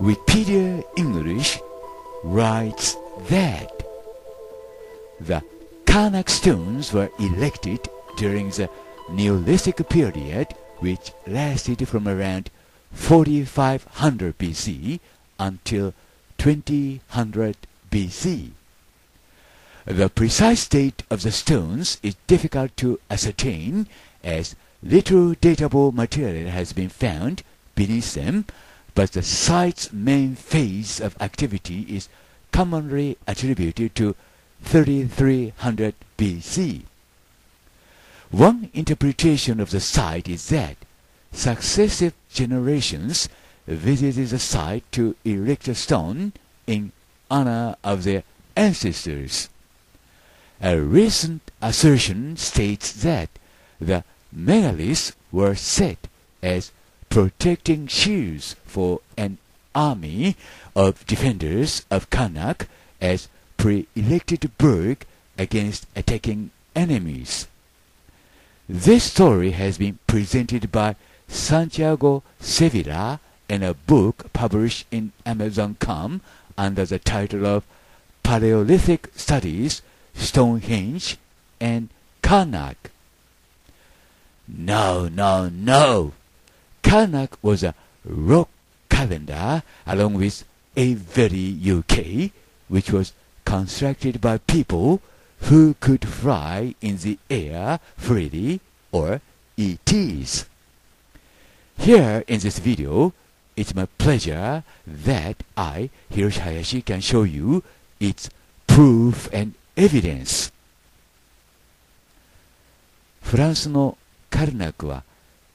Wikipedia English writes that the Karnak stones were erected during the Neolithic period, which lasted from around 4500 BC until 2000 BC. The precise date of the stones is difficult to ascertain, as little datable material has been found beneath them but the site's main phase of activity is commonly attributed to 3300 BC. One interpretation of the site is that successive generations visited the site to erect a stone in honor of their ancestors. A recent assertion states that the megaliths were set as protecting shields for an army of defenders of Karnak as pre-elected burg against attacking enemies. This story has been presented by Santiago Sevilla in a book published in Amazon.com under the title of Paleolithic Studies, Stonehenge, and Karnak. No, no, no, Karnak was a rock calendar along with a very UK, which was constructed by people who could fly in the air freely or ETs. Here in this video, it's my pleasure that I, Hiroshi Hayashi, can show you its proof and evidence. Karnak フランスのカルナクは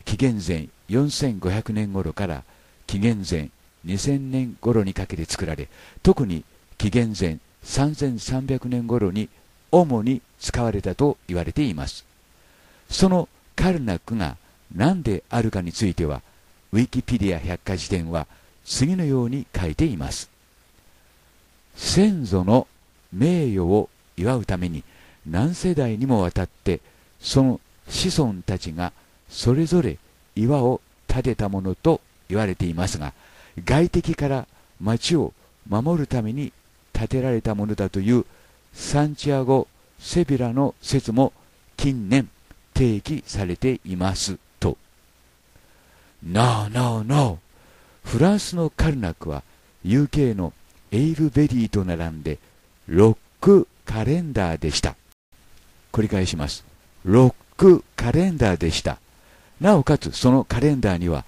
紀元前4500年頃から紀元前2000年頃にかけて作られ特に紀元前3300年頃に主に使われたと言われていますそのカルナックが何であるかについてはウィキペディア百科事典は次のように書いています先祖の名誉を祝うために何世代にもわたってその子孫たちがそれぞれ岩を建てたものと言われていますが外敵から町を守るために建てられたものだというサンチアゴ・セビラの説も近年提起されていますと No, no, no フランスのカルナックは UK のエイルベリーと並んでロックカレンダーでした繰り返しますロックカレンダーでしたなおかつそのカレンダーには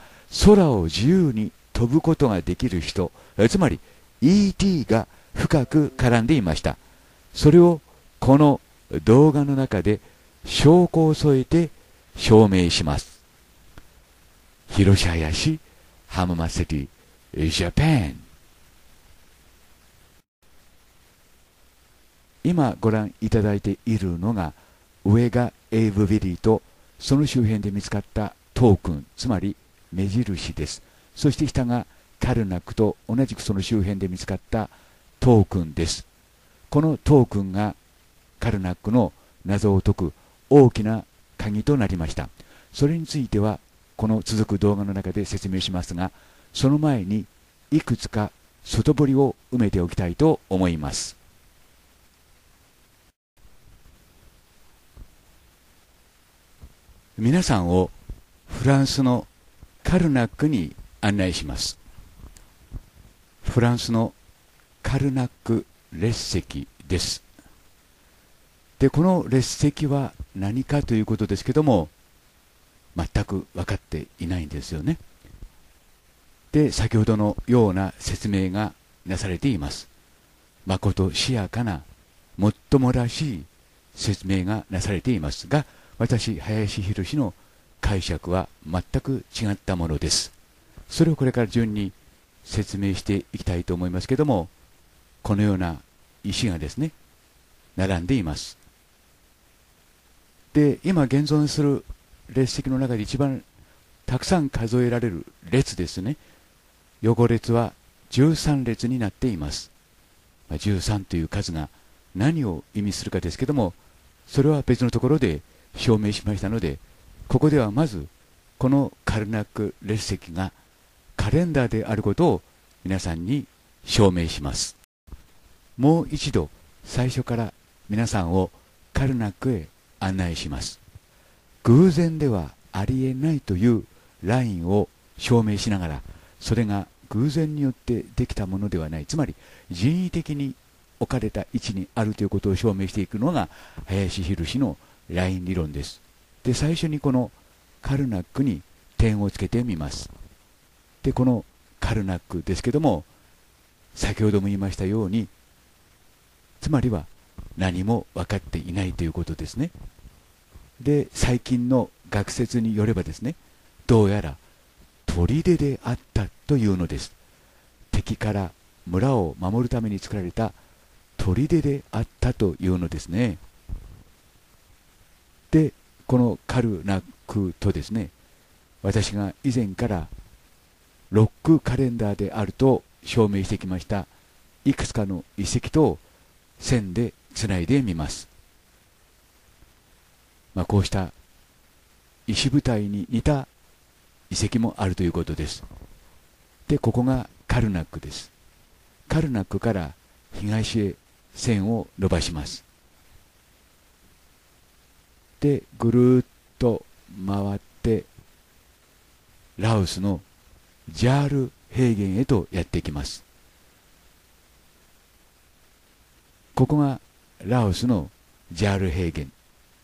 空を自由に飛ぶことができる人つまり ET が深く絡んでいましたそれをこの動画の中で証拠を添えて証明します広瀬林ハムマセティジャパン今ご覧いただいているのが上がエイブ・ビリーと「その周辺で見つかったトークンつまり目印ですそして下がカルナックと同じくその周辺で見つかったトークンですこのトークンがカルナックの謎を解く大きな鍵となりましたそれについてはこの続く動画の中で説明しますがその前にいくつか外堀を埋めておきたいと思います皆さんをフランスのカルナックに案内しますフランスのカルナック列席ですでこの列席は何かということですけども全く分かっていないんですよねで先ほどのような説明がなされていますまことしやかなもっともらしい説明がなされていますが私林博の解釈は全く違ったものですそれをこれから順に説明していきたいと思いますけどもこのような石がですね並んでいますで今現存する列席の中で一番たくさん数えられる列ですね横列は13列になっています、まあ、13という数が何を意味するかですけどもそれは別のところで証明しましたのでここではまずこのカルナック列石がカレンダーであることを皆さんに証明しますもう一度最初から皆さんをカルナックへ案内します偶然ではありえないというラインを証明しながらそれが偶然によってできたものではないつまり人為的に置かれた位置にあるということを証明していくのが林博のライン理論です。で、最初にこのカルナックに点をつけてみます。で、このカルナックですけども、先ほども言いましたように、つまりは何も分かっていないということですね。で、最近の学説によればですね、どうやら砦であったというのです。敵から村を守るために作られた砦であったというのですね。でこのカルナックとですね私が以前からロックカレンダーであると証明してきましたいくつかの遺跡と線でつないでみます、まあ、こうした石舞台に似た遺跡もあるということですでここがカルナックですカルナックから東へ線を伸ばしますてぐるっと回ってラオスのジャール平原へとやってきますここがラオスのジャール平原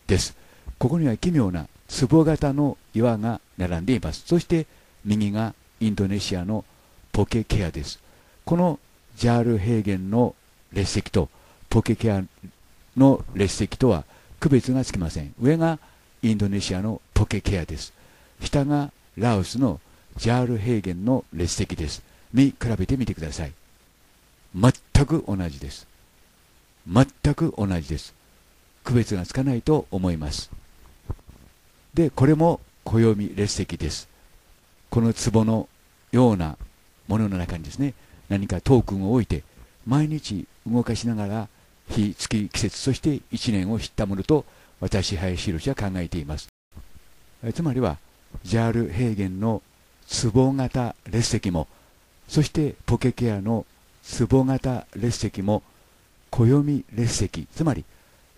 ですここには奇妙な壺型の岩が並んでいますそして右がインドネシアのポケケアですこのジャール平原の列石とポケケアの列石とは区別がつきません上がインドネシアのポケケアです下がラオスのジャール平原の列石です見比べてみてください全く同じです全く同じです区別がつかないと思いますでこれも暦列石ですこの壺のようなものの中にですね何かトークンを置いて毎日動かしながら日、月、季節、そして一年を知ったものと私、林宏は考えています。つまりは、ジャール平原の壺型列石も、そしてポケケアの壺型列石も、暦列石、つまり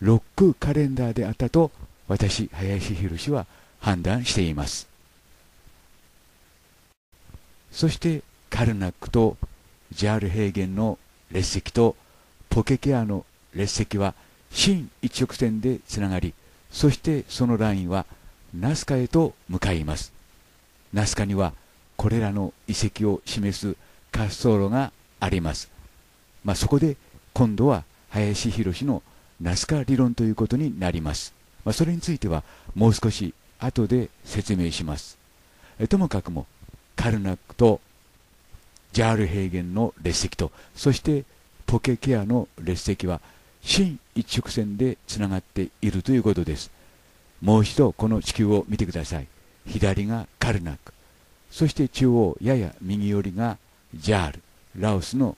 ロックカレンダーであったと私、林宏は判断しています。そしてカルナックとジャール平原の列石とポケケアの列石は新一直線でつながりそしてそのラインはナスカへと向かいますナスカにはこれらの遺跡を示す滑走路があります、まあ、そこで今度は林博のナスカ理論ということになります、まあ、それについてはもう少し後で説明しますともかくもカルナックとジャール平原の列石とそしてポケケアの列石は真一直線でつながっているということですもう一度この地球を見てください左がカルナックそして中央やや右寄りがジャールラオスの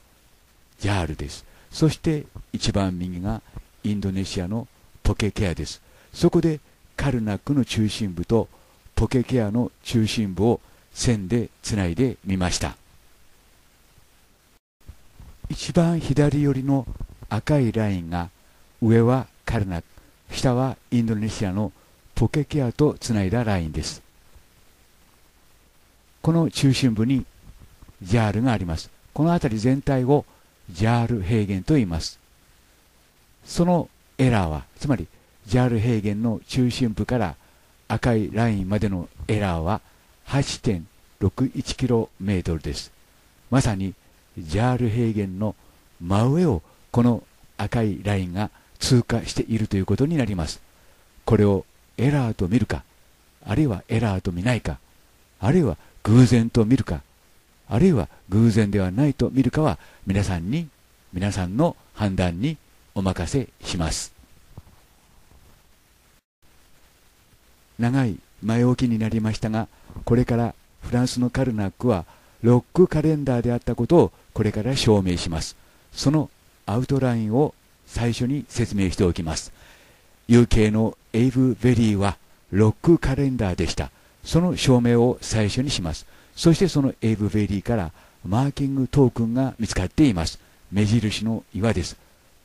ジャールですそして一番右がインドネシアのポケケアですそこでカルナックの中心部とポケケアの中心部を線でつないでみました一番左寄りの赤いラインが上はカルナク下はインドネシアのポケケアとつないだラインですこの中心部にジャールがありますこの辺り全体をジャール平原と言いますそのエラーはつまりジャール平原の中心部から赤いラインまでのエラーは 8.61km ですまさにジャール平原の真上をこの赤いラインが通過しているということになりますこれをエラーと見るかあるいはエラーと見ないかあるいは偶然と見るかあるいは偶然ではないと見るかは皆さんに皆さんの判断にお任せします長い前置きになりましたがこれからフランスのカルナックはロックカレンダーであったことをこれから証明しますそのアウトラインを最初に説明しておきます UK のエイブ・ベリーはロックカレンダーでしたその証明を最初にしますそしてそのエイブ・ベリーからマーキングトークンが見つかっています目印の岩です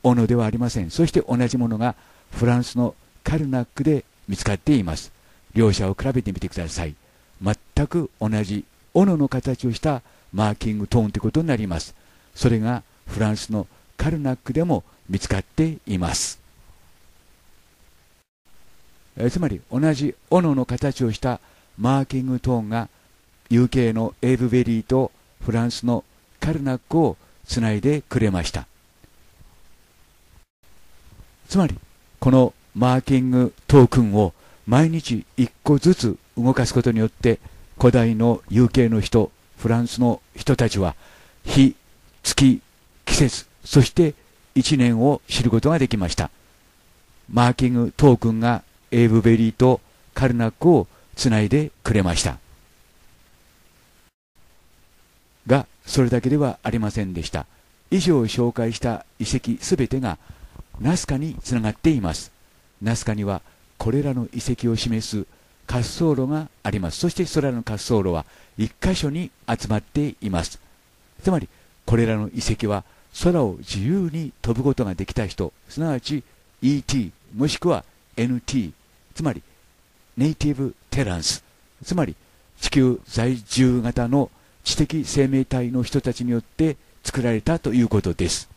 斧ではありませんそして同じものがフランスのカルナックで見つかっています両者を比べてみてください全く同じ斧の形をしたマーキングトーンということになりますそれがフランスのカルナックでも見つかっていますつまり同じ斧の形をしたマーキングトーンが UK のエイブベリーとフランスのカルナックをつないでくれましたつまりこのマーキングトークンを毎日1個ずつ動かすことによって古代の UK の人フランスの人たちは日月季節そして1年を知ることができました。マーキングトークンがエイブベリーとカルナックをつないでくれました。が、それだけではありませんでした。以上紹介した遺跡すべてがナスカにつながっています。ナスカにはこれらの遺跡を示す滑走路があります。そしてそれらの滑走路は1箇所に集まっています。つまり、これらの遺跡は空を自由に飛ぶことができた人すなわち ET もしくは NT つまりネイティブ・テランスつまり地球在住型の知的生命体の人たちによって作られたということです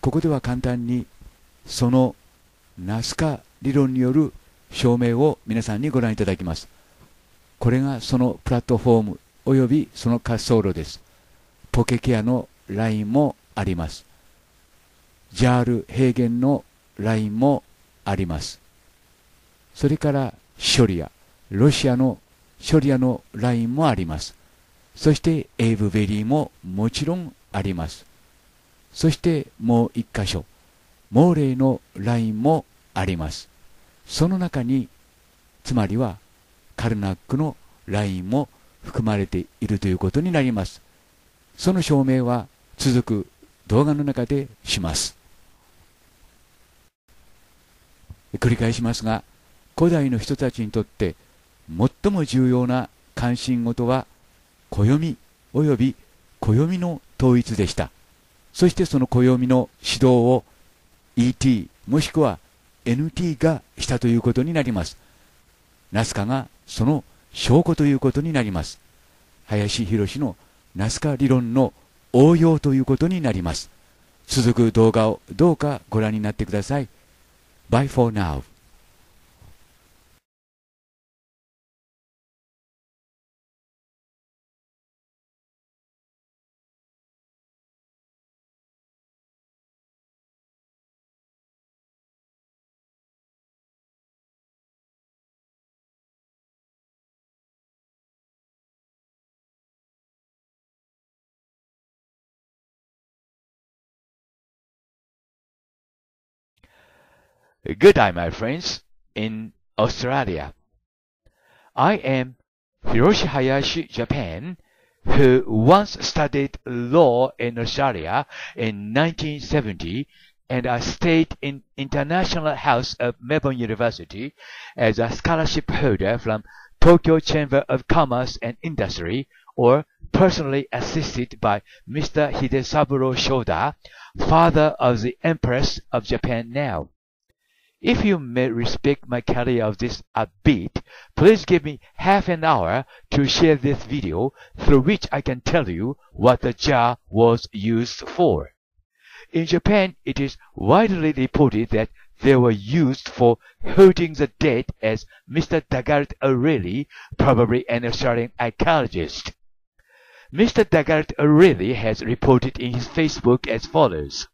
ここでは簡単にそのナスカ理論による証明を皆さんにご覧いただきますこれがそのプラットフォームおよびその滑走路ですポケケアのラインもありますジャール平原のラインもありますそれからショリアロシアのショリアのラインもありますそしてエイブベリーももちろんありますそしてもう一箇所モーレイのラインもありますその中につまりはカルナックのラインも含まれているということになりますその証明は続く動画の中でします。繰り返しますが、古代の人たちにとって最も重要な関心事は、暦及び暦の統一でした。そしてその暦の指導を ET もしくは NT がしたということになります。ナスカがその証拠ということになります。林博のナスカ理論の応用ということになります続く動画をどうかご覧になってください Bye for now Good day, my friends, in Australia. I am Hiroshi Hayashi, Japan, who once studied law in Australia in 1970 and I stayed in International House of Melbourne University as a scholarship holder from Tokyo Chamber of Commerce and Industry or personally assisted by Mr. Hidesaburo Shoda, father of the Empress of Japan now. If you may respect my carry of this a bit, please give me half an hour to share this video through which I can tell you what the jar was used for. In Japan, it is widely reported that they were used for hurting the dead as Mr. Daggart O'Reilly, probably an Australian archaeologist. Mr. Daggart O'Reilly has reported in his Facebook as follows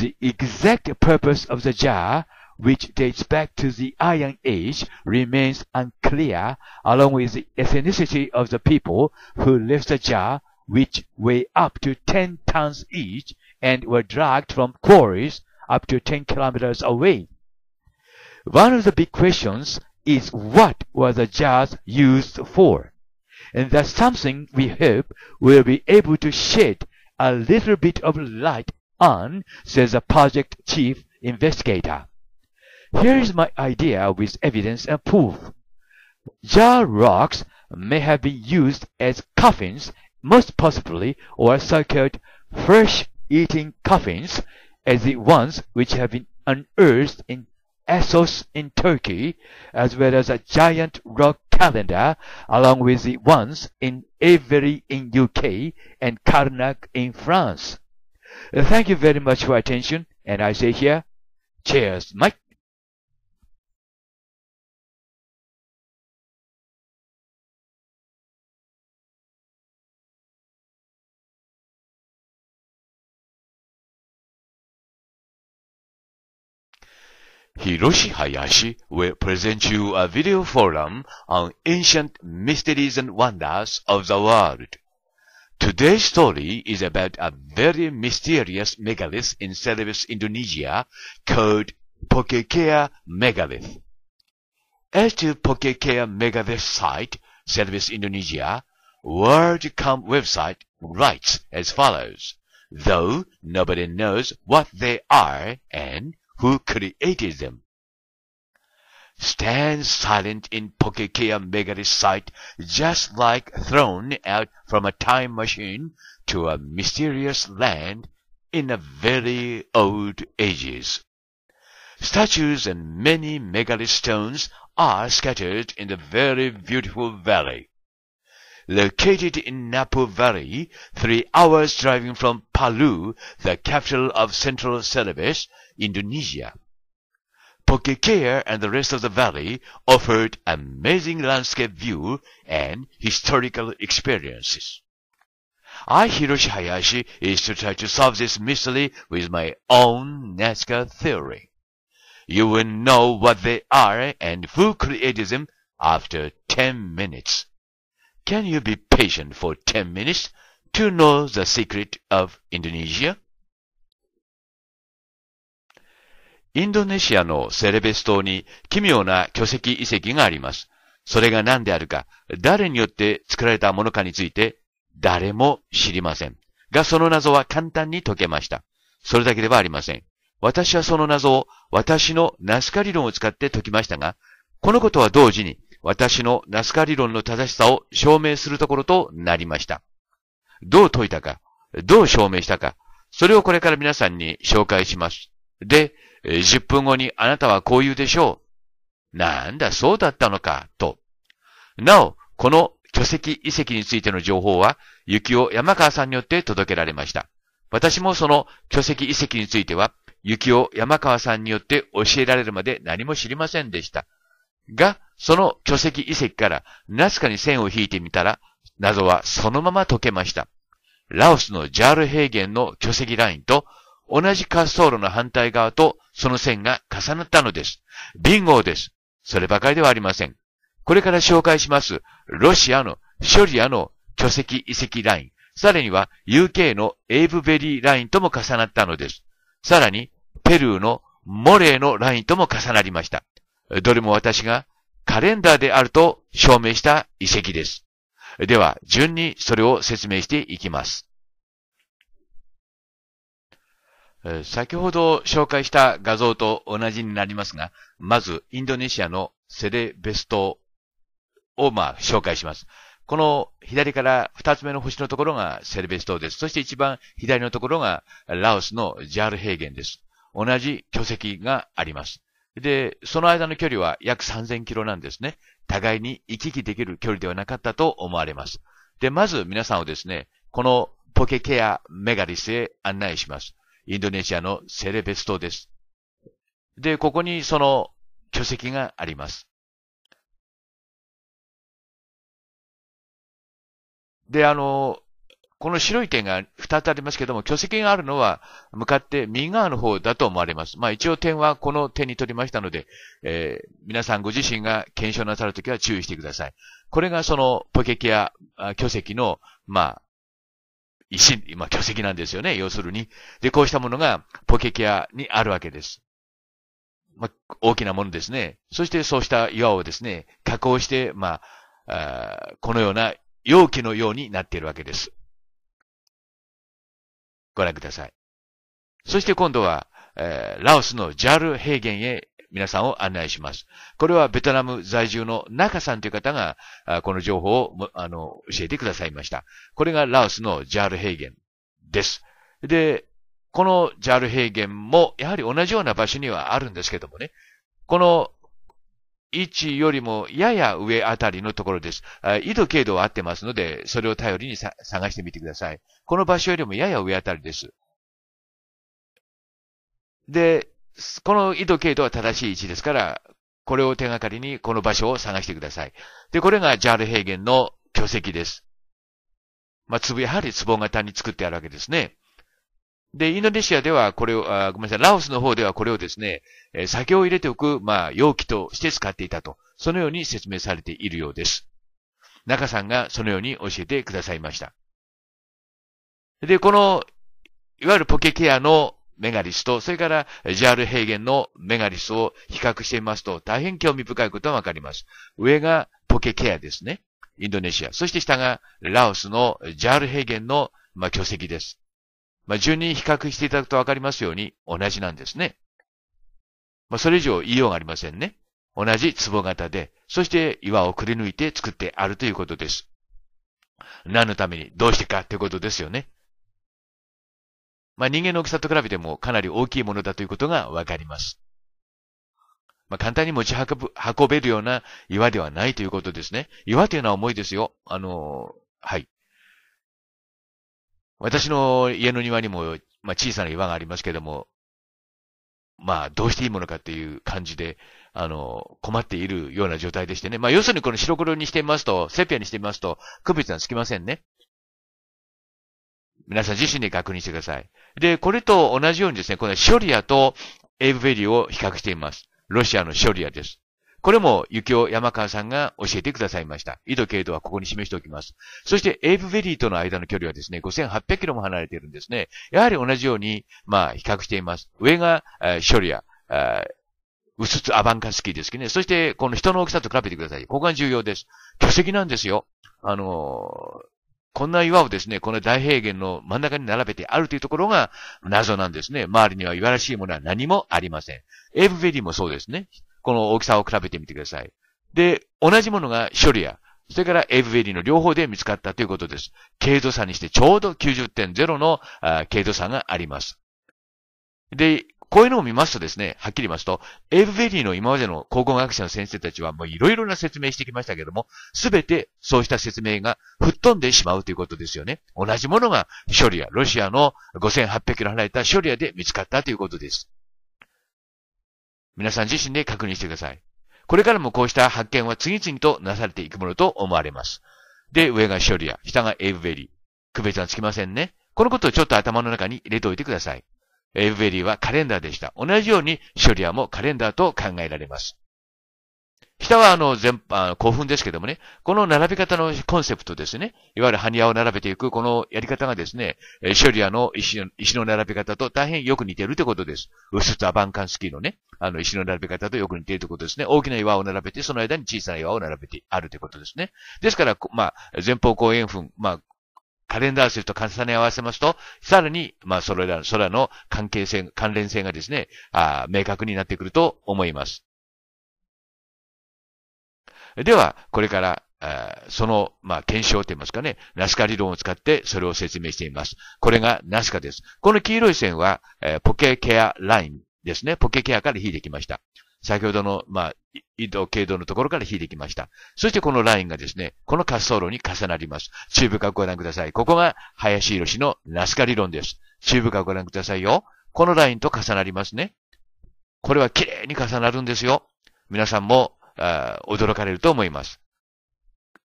the exact purpose of the jar, which dates back to the Iron Age, remains unclear, along with the ethnicity of the people who left the jar, which weigh up to 10 tons each and were dragged from quarries up to 10 kilometers away. One of the big questions is what were the jars used for? And that's something we hope will be able to shed a little bit of light on, says the project chief investigator. Here is my idea with evidence and proof. Jar rocks may have been used as coffins, most possibly, or so-called flesh-eating coffins, as the ones which have been unearthed in Essos in Turkey, as well as a giant rock calendar, along with the ones in Avery in UK and Karnak in France. Uh, thank you very much for attention, and I say here, cheers, Mike. Hiroshi Hayashi will present you a video forum on ancient mysteries and wonders of the world. Today's story is about a very mysterious megalith in Celebes, Indonesia, called Pokekea megalith. As to Pokekea megalith site, Celebes, Indonesia, WorldCom website writes as follows, though nobody knows what they are and who created them. Stands silent in Pokekea Megari's sight, just like thrown out from a time machine to a mysterious land in a very old ages. Statues and many megalith stones are scattered in the very beautiful valley. Located in Napu Valley, three hours driving from Palu, the capital of Central Celebes, Indonesia. Pokekea and the rest of the valley offered amazing landscape view and historical experiences. I, Hiroshi Hayashi, is to try to solve this mystery with my own Nazca theory. You will know what they are and who created them after ten minutes. Can you be patient for ten minutes to know the secret of Indonesia? インドネシアのセレベス島に奇妙な巨石遺跡があります。それが何であるか、誰によって作られたものかについて、誰も知りません。が、その謎は簡単に解けました。それだけではありません。私はその謎を私のナスカ理論を使って解きましたが、このことは同時に私のナスカ理論の正しさを証明するところとなりました。どう解いたか、どう証明したか、それをこれから皆さんに紹介します。で、10分後にあなたはこう言うでしょう。なんだ、そうだったのか、と。なお、この巨石遺跡についての情報は、雪を山川さんによって届けられました。私もその巨石遺跡については、雪を山川さんによって教えられるまで何も知りませんでした。が、その巨石遺跡からナスカに線を引いてみたら、謎はそのまま解けました。ラオスのジャール平原の巨石ラインと、同じ滑走路の反対側とその線が重なったのです。ビンゴーです。そればかりではありません。これから紹介します、ロシアのショリアの巨石遺跡ライン、さらには UK のエイブベリーラインとも重なったのです。さらに、ペルーのモレーのラインとも重なりました。どれも私がカレンダーであると証明した遺跡です。では、順にそれを説明していきます。先ほど紹介した画像と同じになりますが、まずインドネシアのセレベストをまあ紹介します。この左から二つ目の星のところがセレベストです。そして一番左のところがラオスのジャール平原です。同じ巨石があります。で、その間の距離は約3000キロなんですね。互いに行き来できる距離ではなかったと思われます。で、まず皆さんをですね、このポケケアメガリスへ案内します。インドネシアのセレベス島です。で、ここにその巨石があります。で、あの、この白い点が2つありますけども、巨石があるのは向かって右側の方だと思われます。まあ一応点はこの点に取りましたので、えー、皆さんご自身が検証なさるときは注意してください。これがそのポケキア巨石の、まあ、石、まあ、巨石なんですよね、要するに。で、こうしたものがポケキアにあるわけです。まあ、大きなものですね。そしてそうした岩をですね、加工して、まあ、あこのような容器のようになっているわけです。ご覧ください。そして今度は、えー、ラオスのジャル平原へ皆さんを案内します。これはベトナム在住の中さんという方が、この情報をあの教えてくださいました。これがラオスのジャール平原です。で、このジャール平原も、やはり同じような場所にはあるんですけどもね、この位置よりもやや上あたりのところです。緯度経度は合ってますので、それを頼りに探してみてください。この場所よりもやや上あたりです。で、この緯度経度は正しい位置ですから、これを手がかりにこの場所を探してください。で、これがジャール平原の巨石です。まあ、つぶ、やはり壺型に作ってあるわけですね。で、インドネシアではこれを、あごめんなさい、ラオスの方ではこれをですね、え酒を入れておく、まあ、容器として使っていたと、そのように説明されているようです。中さんがそのように教えてくださいました。で、この、いわゆるポケケアのメガリスと、それからジャール平原のメガリスを比較してみますと、大変興味深いことがわかります。上がポケケアですね。インドネシア。そして下がラオスのジャール平原の、まあ、巨石です。まあ、順に比較していただくとわかりますように、同じなんですね。まあ、それ以上言いようがありませんね。同じ壺型で、そして岩をくり抜いて作ってあるということです。何のために、どうしてかということですよね。まあ、人間の大きさと比べてもかなり大きいものだということがわかります。まあ、簡単に持ち運ぶ、運べるような岩ではないということですね。岩というのは重いですよ。あの、はい。私の家の庭にも、まあ、小さな岩がありますけども、まあ、どうしていいものかっていう感じで、あの、困っているような状態でしてね。まあ、要するにこの白黒にしてみますと、セピアにしてみますと、区別がつきませんね。皆さん自身で確認してください。で、これと同じようにですね、このショリアとエイブベリーを比較しています。ロシアのショリアです。これも、ゆきお山川さんが教えてくださいました。緯度経度はここに示しておきます。そして、エイブベリーとの間の距離はですね、5800キロも離れているんですね。やはり同じように、まあ、比較しています。上が、えー、ショリア、えー、薄つアバンカスキーですけどね。そして、この人の大きさと比べてください。ここが重要です。巨石なんですよ。あのー、こんな岩をですね、この大平原の真ん中に並べてあるというところが謎なんですね。周りには岩らしいものは何もありません。エブベリーもそうですね。この大きさを比べてみてください。で、同じものがショリア、それからエブベリーの両方で見つかったということです。軽度差にしてちょうど90.0の軽度差があります。で、こういうのを見ますとですね、はっきり言いますと、エイブ・ベリーの今までの考古学者の先生たちはもういろいろな説明してきましたけども、すべてそうした説明が吹っ飛んでしまうということですよね。同じものがショリア、ロシアの5800キロ離れたショリアで見つかったということです。皆さん自身で確認してください。これからもこうした発見は次々となされていくものと思われます。で、上がショリア、下がエイブベリー。区別はつきませんね。このことをちょっと頭の中に入れておいてください。エブベリーはカレンダーでした。同じようにショリアもカレンダーと考えられます。下はあの全あ古墳ですけどもね、この並び方のコンセプトですね、いわゆる埴輪を並べていくこのやり方がですね、ショリアの石の並び方と大変よく似てるってことです。ウスツアバンカンスキーのね、あの石の並び方とよく似ているってことですね。大きな岩を並べて、その間に小さな岩を並べてあるということですね。ですから、まあ、前方後円墳、まあ、カレンダー数と重ね合わせますと、さらに、まあ、それら、それらの関係性、関連性がですね、あ明確になってくると思います。では、これから、その、まあ、検証と言いますかね、ナスカ理論を使ってそれを説明しています。これがナスカです。この黄色い線は、えー、ポケケアラインですね。ポケケアから引いてきました。先ほどの、まあ、動経度のところから引いてきました。そしてこのラインがですね、この滑走路に重なります。中部角ご覧ください。ここが林博士のナスカ理論です。中部角ご覧くださいよ。このラインと重なりますね。これは綺麗に重なるんですよ。皆さんも、あ驚かれると思います。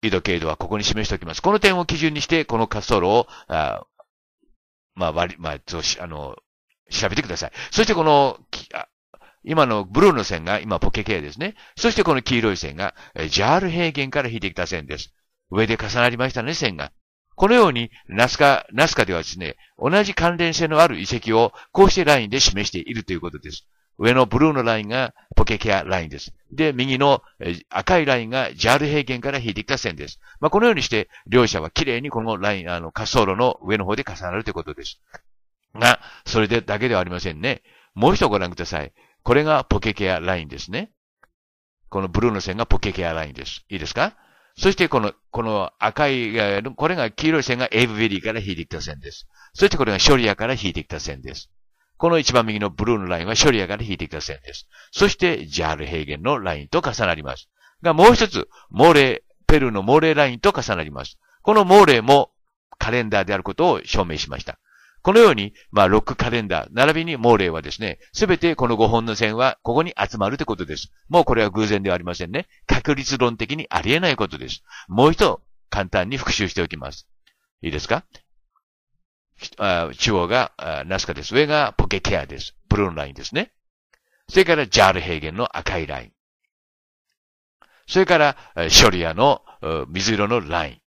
緯度、経度はここに示しておきます。この点を基準にして、この滑走路を、あまあ、割り、まあ、あの、調べてください。そしてこの今のブルーの線が今ポケアですね。そしてこの黄色い線がジャール平原から引いてきた線です。上で重なりましたね、線が。このように、ナスカ、ナスカではですね、同じ関連性のある遺跡をこうしてラインで示しているということです。上のブルーのラインがポケケアラインです。で、右の赤いラインがジャール平原から引いてきた線です。まあ、このようにして、両者は綺麗にこのライン、あの、滑走路の上の方で重なるということです。が、それでだけではありませんね。もう一度ご覧ください。これがポケケアラインですね。このブルーの線がポケケアラインです。いいですかそしてこの、この赤い、これが黄色い線がエイブベリーから引いてきた線です。そしてこれがショリアから引いてきた線です。この一番右のブルーのラインはショリアから引いてきた線です。そしてジャール平原のラインと重なります。がもう一つ、モーレー、ペルーのモーレーラインと重なります。このモーレーもカレンダーであることを証明しました。このように、まあ、ロックカレンダー、並びにモーレはですね、すべてこの5本の線はここに集まるということです。もうこれは偶然ではありませんね。確率論的にありえないことです。もう一度、簡単に復習しておきます。いいですか中央がナスカです。上がポケケアです。ブルーのラインですね。それからジャール平原の赤いライン。それから、ショリアの水色のライン。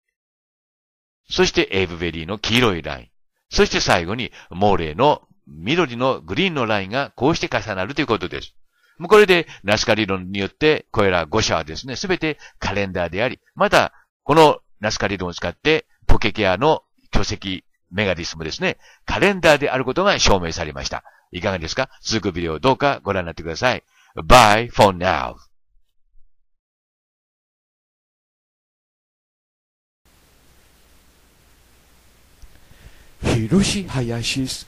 そしてエイブベリーの黄色いライン。そして最後に、モーレーの緑のグリーンのラインがこうして重なるということです。もうこれで、ナスカ理論によって、これら5社はですね、すべてカレンダーであり、また、このナスカ理論を使って、ポケケアの巨石、メガディスもですね、カレンダーであることが証明されました。いかがですか続くビデオをどうかご覧になってください。Bye for now. Hiroshi Hayashi's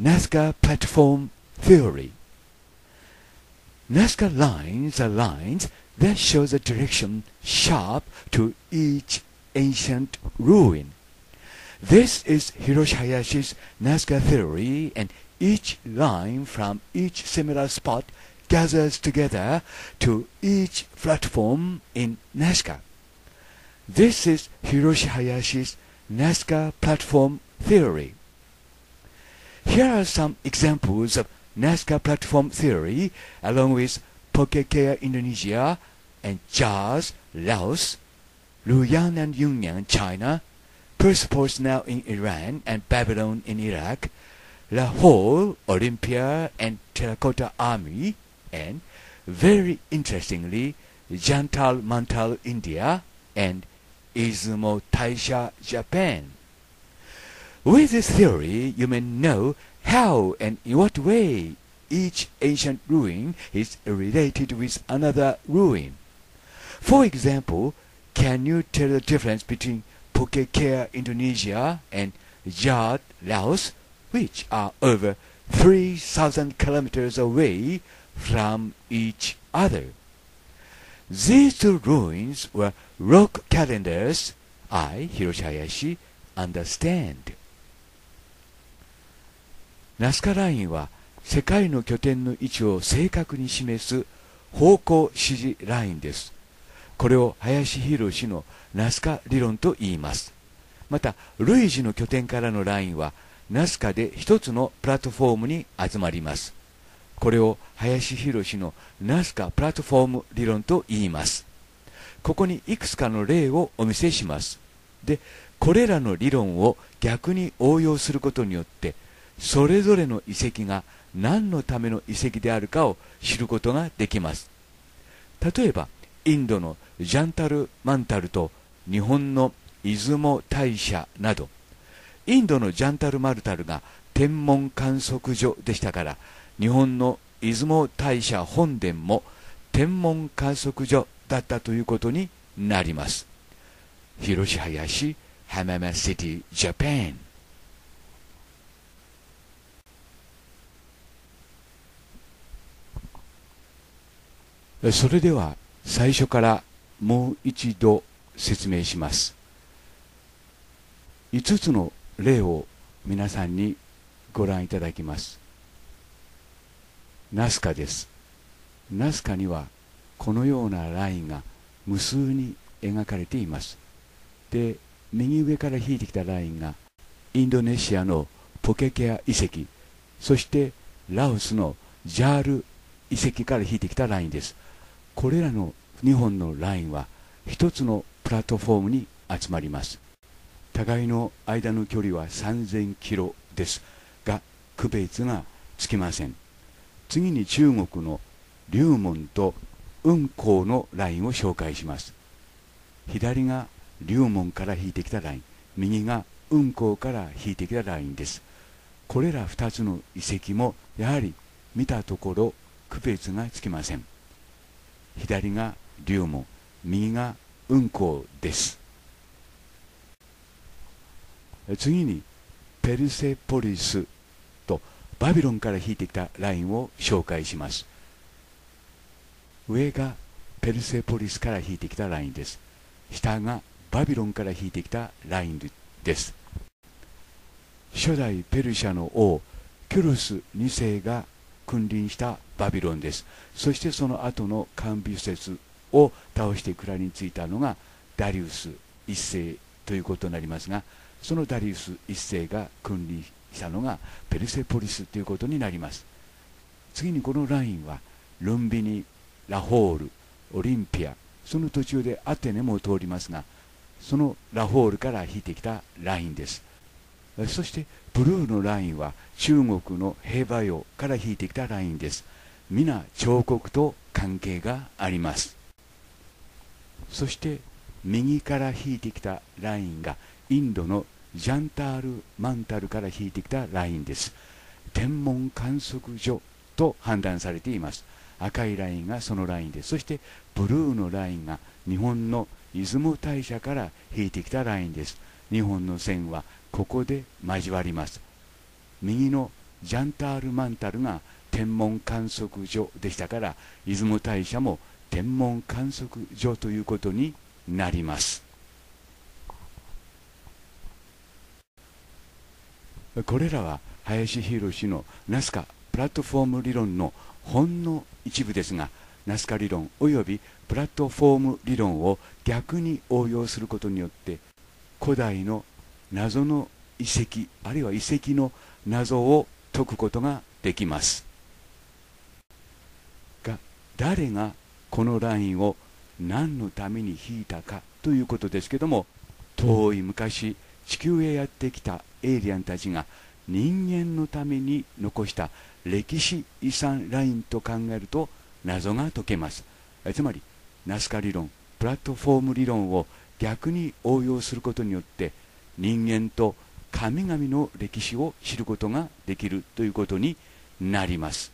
Nazca Platform Theory. Nazca lines are lines that show the direction sharp to each ancient ruin. This is Hiroshi Hayashi's Nazca theory and each line from each similar spot gathers together to each platform in Nazca. This is Hiroshi Hayashi's Nazca platform theory. Here are some examples of Nazca platform theory along with Pokekea Indonesia and Jazz Laos, Luyan and Yunnan China, Persepolis now in Iran and Babylon in Iraq, Lahore, Olympia and Terracotta Army, and very interestingly, Jantal Mantal India and Izumo Taisha Japan. With this theory, you may know how and in what way each ancient ruin is related with another ruin. For example, can you tell the difference between Pukekea, Indonesia and Jat, Laos, which are over 3,000 kilometers away from each other? These two ruins were rock calendars, I, Hiroshi Hayashi, understand. ナスカラインは世界の拠点の位置を正確に示す方向指示ラインです。これを林博氏のナスカ理論と言います。また、類似の拠点からのラインはナスカで一つのプラットフォームに集まります。これを林博氏のナスカプラットフォーム理論と言います。ここにいくつかの例をお見せします。で、これらの理論を逆に応用することによって、それぞれの遺跡が何のための遺跡であるかを知ることができます例えばインドのジャンタル・マンタルと日本の出雲大社などインドのジャンタル・マルタルが天文観測所でしたから日本の出雲大社本殿も天文観測所だったということになります広し林浜マシティジャパンそれでは最初からもう一度説明します5つの例を皆さんにご覧いただきますナスカですナスカにはこのようなラインが無数に描かれていますで右上から引いてきたラインがインドネシアのポケケア遺跡そしてラオスのジャール遺跡から引いてきたラインですこれらの2本のラインは1つのプラットフォームに集まります互いの間の距離は3000キロですが区別がつきません次に中国の龍門と雲江のラインを紹介します左が龍門から引いてきたライン右が雲江から引いてきたラインですこれら2つの遺跡もやはり見たところ区別がつきません左が龍門右が雲行です次にペルセポリスとバビロンから引いてきたラインを紹介します上がペルセポリスから引いてきたラインです下がバビロンから引いてきたラインです初代ペルシャの王キュルス2世が君臨したバビロンですそしてその後の完備説を倒して蔵に着いたのがダリウス1世ということになりますがそのダリウス1世が君臨したのがペルセポリスということになります次にこのラインはルンビニラホールオリンピアその途中でアテネも通りますがそのラホールから引いてきたラインですそしてブルーのラインは中国の兵馬俑から引いてきたラインです皆彫刻と関係がありますそして右から引いてきたラインがインドのジャンタール・マンタルから引いてきたラインです天文観測所と判断されています赤いラインがそのラインですそしてブルーのラインが日本の出雲大社から引いてきたラインです日本の線はここで交わります右のジャンタールマンタルが天文観測所でしたから出雲大社も天文観測所ということになりますこれらは林博氏のナスカプラットフォーム理論のほんの一部ですがナスカ理論およびプラットフォーム理論を逆に応用することによって古代の謎の遺跡あるいは遺跡の謎を解くことができますが誰がこのラインを何のために引いたかということですけども遠い昔地球へやってきたエイリアンたちが人間のために残した歴史遺産ラインと考えると謎が解けますつまりナスカ理論プラットフォーム理論を逆に応用することによって人間と神々の歴史を知ることができるということになります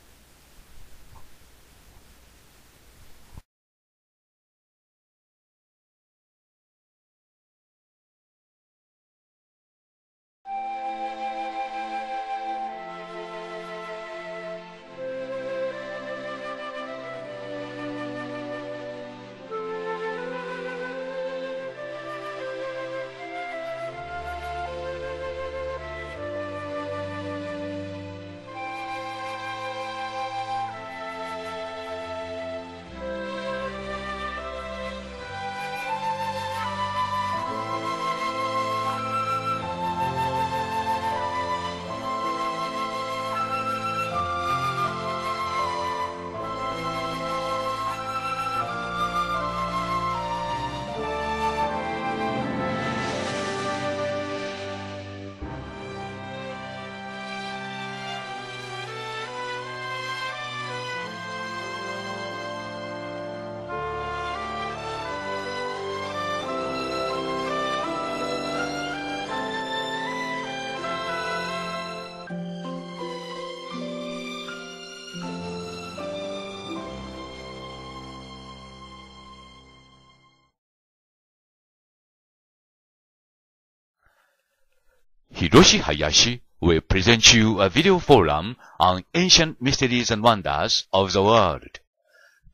Hiroshi Hayashi will present you a video forum on ancient mysteries and wonders of the world.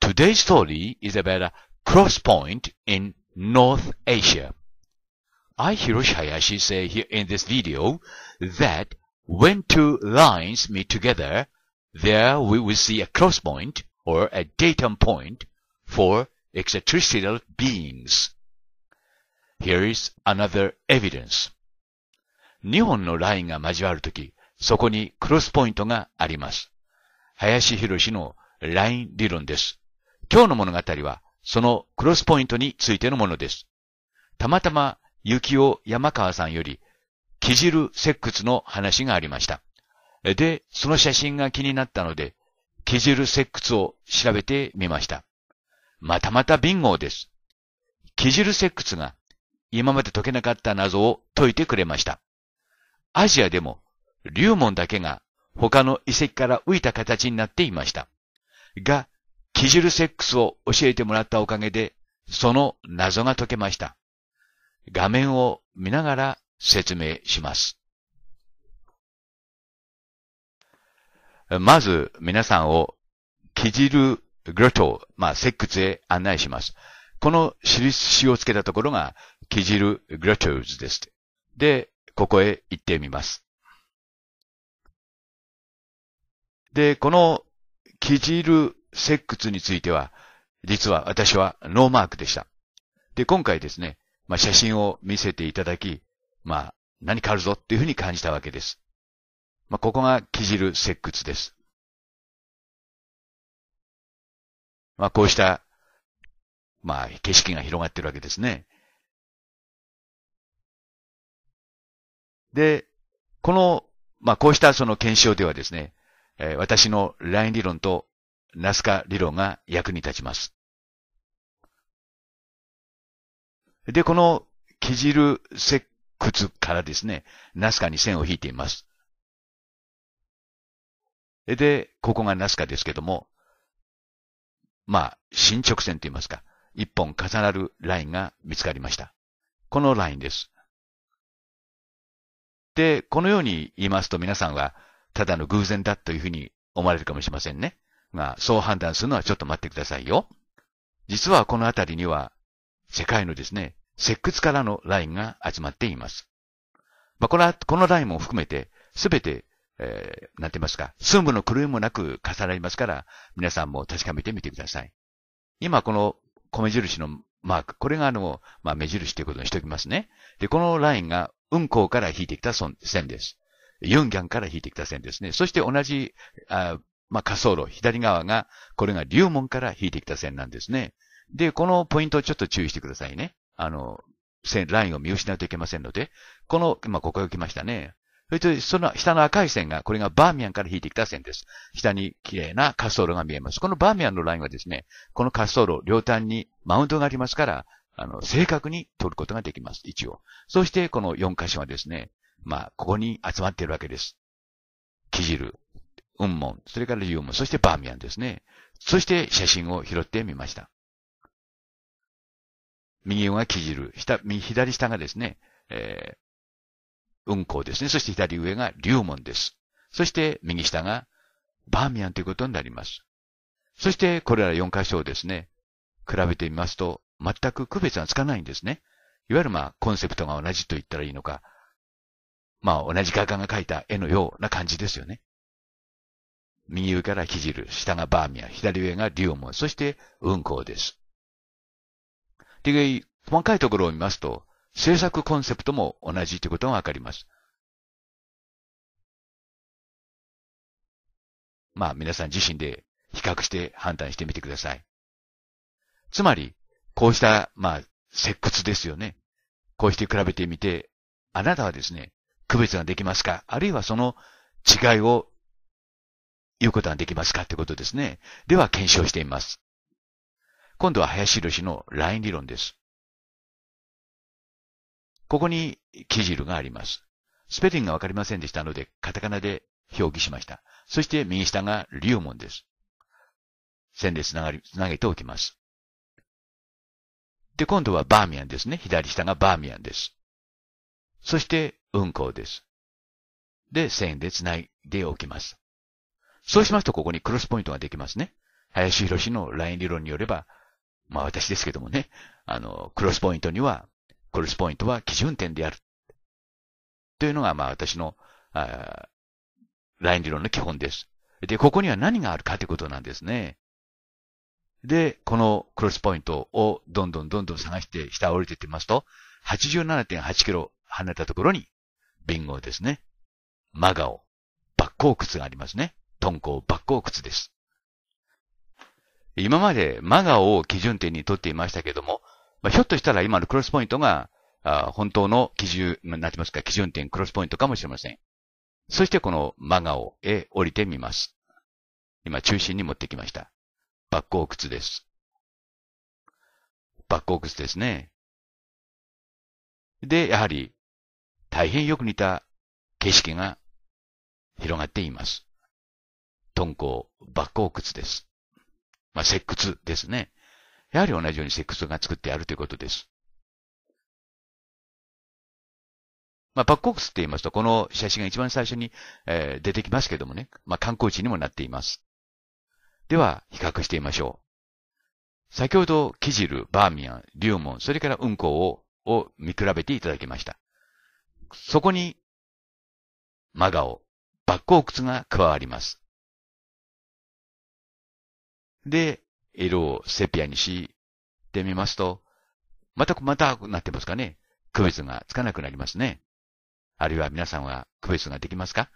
Today's story is about a cross point in North Asia. I, Hiroshi Hayashi, say here in this video that when two lines meet together, there we will see a cross point or a datum point for extraterrestrial beings. Here is another evidence. 2本のラインが交わるとき、そこにクロスポイントがあります。林博士のライン理論です。今日の物語は、そのクロスポイントについてのものです。たまたま、幸雄山川さんより、キジル石窟の話がありました。で、その写真が気になったので、キジル石窟を調べてみました。またまたビンゴです。キジル石窟が今まで解けなかった謎を解いてくれました。アジアでも、龍門だけが他の遺跡から浮いた形になっていました。が、キジルセックスを教えてもらったおかげで、その謎が解けました。画面を見ながら説明します。まず皆さんをキジルグロト、まあ、石窟へ案内します。この印をつけたところがキジルグロトーズです。で、ここへ行ってみます。で、このキジル石窟については、実は私はノーマークでした。で、今回ですね、まあ、写真を見せていただき、まあ、何かあるぞっていうふうに感じたわけです。まあ、ここがキジル石窟です。まあ、こうした、まあ、景色が広がってるわけですね。で、この、まあ、こうしたその検証ではですね、えー、私のライン理論とナスカ理論が役に立ちます。で、このキジル石窟からですね、ナスカに線を引いています。で、ここがナスカですけども、まあ、進直線と言いますか、一本重なるラインが見つかりました。このラインです。で、このように言いますと皆さんは、ただの偶然だというふうに思われるかもしれませんね。まあ、そう判断するのはちょっと待ってくださいよ。実はこの辺りには、世界のですね、石窟からのラインが集まっています。まあ、この、このラインも含めて、すべて、えー、なんて言いますか、寸部の狂いもなく重なりますから、皆さんも確かめてみてください。今、この米印のマーク、これがあの、まあ、目印ということにしておきますね。で、このラインが運行から引いてきた線です。ユンギャンから引いてきた線ですね。そして同じ、あまあ、滑走路、左側が、これがモ門から引いてきた線なんですね。で、このポイントをちょっと注意してくださいね。あの、線、ラインを見失うといけませんので、この、今、ここへ来ましたね。それと、その下の赤い線が、これがバーミヤンから引いてきた線です。下に綺麗な滑走路が見えます。このバーミヤンのラインはですね、この滑走路、両端にマウントがありますから、あの、正確に取ることができます。一応。そして、この4箇所はですね、まあ、ここに集まっているわけです。キジル、雲門、それから龍門、そしてバーミヤンですね。そして写真を拾ってみました。右上がキジル、下、左下がですね、えー、雲行ですね。そして左上が龍門です。そして右下がバーミヤンということになります。そしてこれら4箇所をですね、比べてみますと、全く区別がつかないんですね。いわゆるまあ、コンセプトが同じと言ったらいいのか、まあ、同じ画家が描いた絵のような感じですよね。右上からジル、下がバーミヤ、左上がモン、そして運行です。で、細かいところを見ますと、制作コンセプトも同じということがわかります。まあ皆さん自身で比較して判断してみてください。つまり、こうした、まあ、石窟ですよね。こうして比べてみて、あなたはですね、区別ができますかあるいはその違いを言うことができますかってことですね。では検証してみます。今度は林博士のライン理論です。ここに記事があります。スペリングがわかりませんでしたので、カタカナで表記しました。そして右下が龍門です。線で繋がり、繋げておきます。で、今度はバーミヤンですね。左下がバーミヤンです。そして、運行です。で、線で繋いでおきます。そうしますと、ここにクロスポイントができますね。林博のライン理論によれば、まあ私ですけどもね、あの、クロスポイントには、クロスポイントは基準点である。というのが、まあ私の、あライン理論の基本です。で、ここには何があるかということなんですね。で、このクロスポイントをどんどんどんどん探して下降りていってますと、87.8キロ離れたところに、ビンゴですね。マガオ、バッコウ靴がありますね。トンコウバッコウ靴です。今までマガオを基準点にとっていましたけども、まあ、ひょっとしたら今のクロスポイントが、あ本当の基準、なってますか、基準点クロスポイントかもしれません。そしてこのマガオへ降りてみます。今中心に持ってきました。バッコーツです。バッコーツですね。で、やはり、大変よく似た景色が広がっています。敦煌、バッコーツです。まあ、石窟ですね。やはり同じように石窟が作ってあるということです。まあ、バッコースって言いますと、この写真が一番最初に、えー、出てきますけどもね、まあ、観光地にもなっています。では、比較してみましょう。先ほど、キジル、バーミヤン、リュウモン、それからウンコウを、を見比べていただきました。そこに、マガオ、バッコウクツが加わります。で、色をセピアにしてみますと、また、また、なってますかね。区別がつかなくなりますね。あるいは皆さんは区別ができますか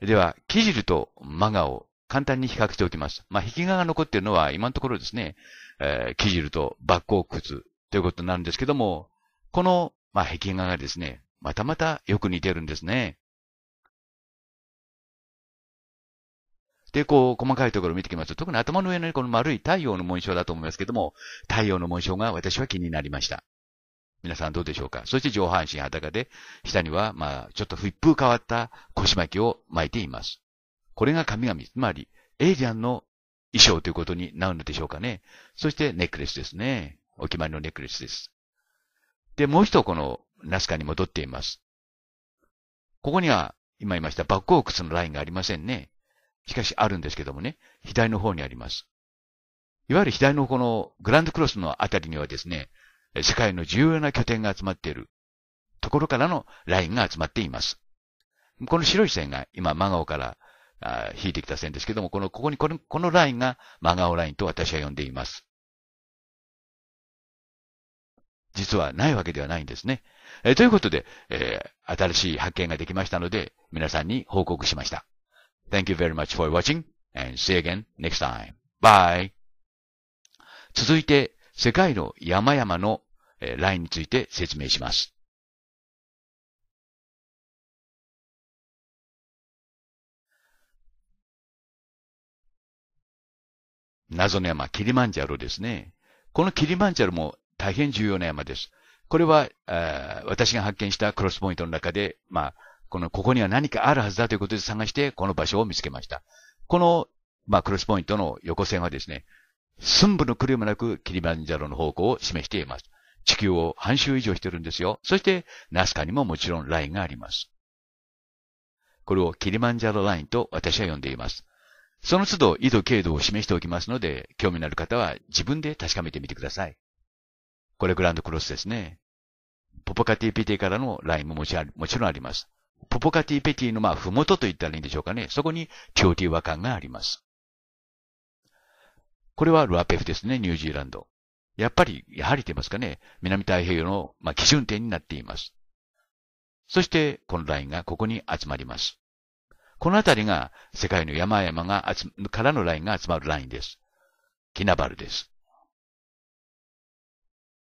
では、キジルとマガオ簡単に比較しておきます。まあ、壁画が残っているのは今のところですね、えー、木汁とーク靴ということになるんですけども、この、まあ、壁画がですね、またまたよく似てるんですね。で、こう、細かいところを見てきますと、特に頭の上のこの丸い太陽の紋章だと思いますけども、太陽の紋章が私は気になりました。皆さんどうでしょうかそして上半身裸で、下には、まあ、ちょっと一風変わった腰巻きを巻いています。これが神々、つまり、エイリアンの衣装ということになるのでしょうかね。そして、ネックレスですね。お決まりのネックレスです。で、もう一度このナスカに戻っています。ここには、今言いましたバックオークスのラインがありませんね。しかしあるんですけどもね、左の方にあります。いわゆる左のこのグランドクロスのあたりにはですね、世界の重要な拠点が集まっているところからのラインが集まっています。この白い線が今、マガオからあ引いてきた線ですけども、この、ここに、この、このラインが真顔ラインと私は呼んでいます。実はないわけではないんですね。えー、ということで、えー、新しい発見ができましたので、皆さんに報告しました。Thank you very much for watching and see you again next time. Bye! 続いて、世界の山々の、えラインについて説明します。謎の山、キリマンジャロですね。このキリマンジャロも大変重要な山です。これは、私が発見したクロスポイントの中で、まあ、この、ここには何かあるはずだということで探して、この場所を見つけました。この、まあ、クロスポイントの横線はですね、寸分の狂いもなくキリマンジャロの方向を示しています。地球を半周以上してるんですよ。そして、ナスカにももちろんラインがあります。これをキリマンジャロラインと私は呼んでいます。その都度、緯度、経度を示しておきますので、興味のある方は自分で確かめてみてください。これグランドクロスですね。ポポカティペティからのラインももちもちろんあります。ポポカティペティのまあ、ふもとと言ったらいいんでしょうかね。そこにキョーティー和感があります。これはルアペフですね、ニュージーランド。やっぱり、やはりと言いますかね、南太平洋の、まあ、基準点になっています。そして、このラインがここに集まります。このあたりが世界の山々が集、からのラインが集まるラインです。キナバルです。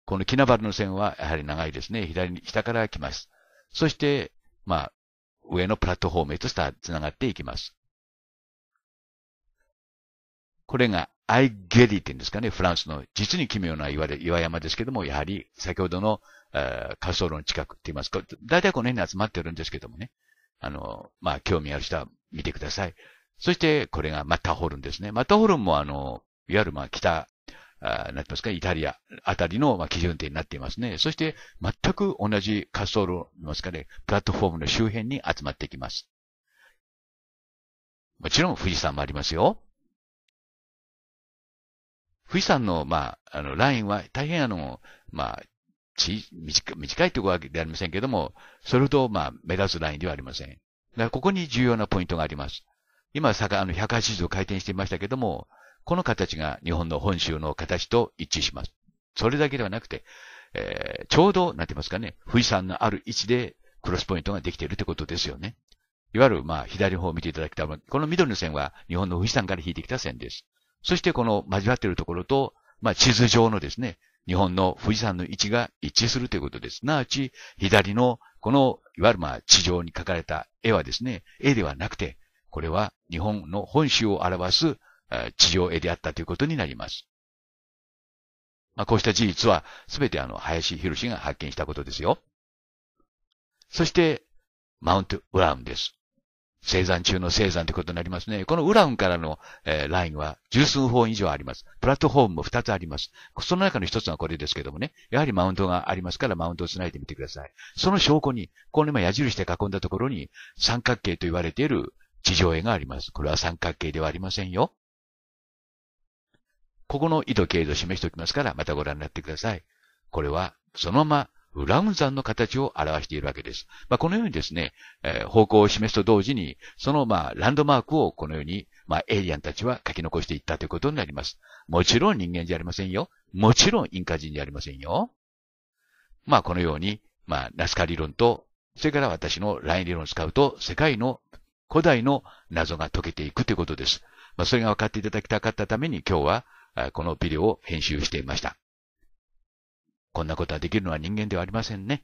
このキナバルの線はやはり長いですね。左に、下から来ます。そして、まあ、上のプラットフォームへと繋がっていきます。これがアイゲリーって言うんですかね。フランスの実に奇妙な岩で岩山ですけども、やはり先ほどの、え滑走路の近くって言いますか。だいたいこの辺に集まってるんですけどもね。あの、まあ、興味ある人は見てください。そして、これがマッターホルンですね。マッターホルンも、あの、いわゆる、まあ、北、あなってますか、イタリアあたりの、まあ、基準点になっていますね。そして、全く同じ滑走路、ますかね、プラットフォームの周辺に集まってきます。もちろん、富士山もありますよ。富士山の、まあ、あの、ラインは大変あの、まあ、ち、短短いというわけではありませんけども、それほど、まあ、目立つラインではありません。だからここに重要なポイントがあります。今、坂、あの、180度回転していましたけども、この形が日本の本州の形と一致します。それだけではなくて、えー、ちょうど、なんて言いますかね、富士山のある位置でクロスポイントができているということですよね。いわゆる、まあ、左の方を見ていただきたい。この緑の線は日本の富士山から引いてきた線です。そしてこの交わっているところと、まあ、地図上のですね、日本の富士山の位置が一致するということです。なわち、左の、この、いわゆるまあ、地上に描かれた絵はですね、絵ではなくて、これは日本の本州を表す地上絵であったということになります。まあ、こうした事実は、すべてあの、林博士が発見したことですよ。そして、マウントブラウンです。生産中の生産ということになりますね。このウランからの、えー、ラインは十数本以上あります。プラットフォームも二つあります。その中の一つはこれですけどもね。やはりマウントがありますからマウントを繋いでみてください。その証拠に、この今矢印で囲んだところに三角形と言われている地上絵があります。これは三角形ではありませんよ。ここの緯度経度を示しておきますから、またご覧になってください。これは、そのままラム山の形を表しているわけです。まあ、このようにですね、えー、方向を示すと同時に、その、まあ、ランドマークをこのように、まあ、エイリアンたちは書き残していったということになります。もちろん人間じゃありませんよ。もちろんインカ人じゃありませんよ。まあ、このように、まあ、ナスカ理論と、それから私のライン理論を使うと、世界の古代の謎が解けていくということです。まあ、それが分かっていただきたかったために今日は、このビデオを編集していました。こんなことはできるのは人間ではありませんね。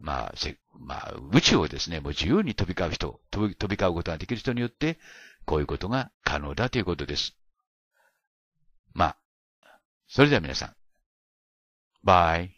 まあ、まあ、宇宙をですね、もう自由に飛び交う人、飛び交うことができる人によって、こういうことが可能だということです。まあ、それでは皆さん、バイ。